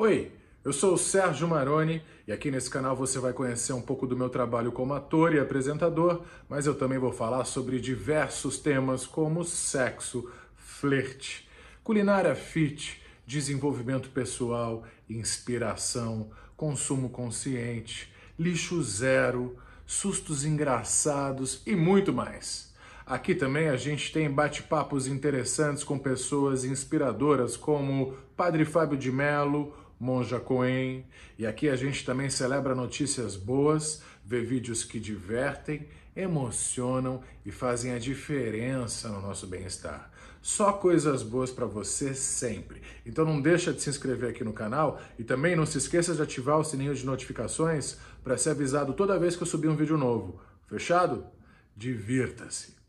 Oi, eu sou o Sérgio Maroni e aqui nesse canal você vai conhecer um pouco do meu trabalho como ator e apresentador, mas eu também vou falar sobre diversos temas como sexo, flerte, culinária fit, desenvolvimento pessoal, inspiração, consumo consciente, lixo zero, sustos engraçados e muito mais. Aqui também a gente tem bate-papos interessantes com pessoas inspiradoras como Padre Fábio de Mello, Monja Coen. E aqui a gente também celebra notícias boas, vê vídeos que divertem, emocionam e fazem a diferença no nosso bem-estar. Só coisas boas para você sempre. Então não deixa de se inscrever aqui no canal e também não se esqueça de ativar o sininho de notificações para ser avisado toda vez que eu subir um vídeo novo. Fechado? Divirta-se!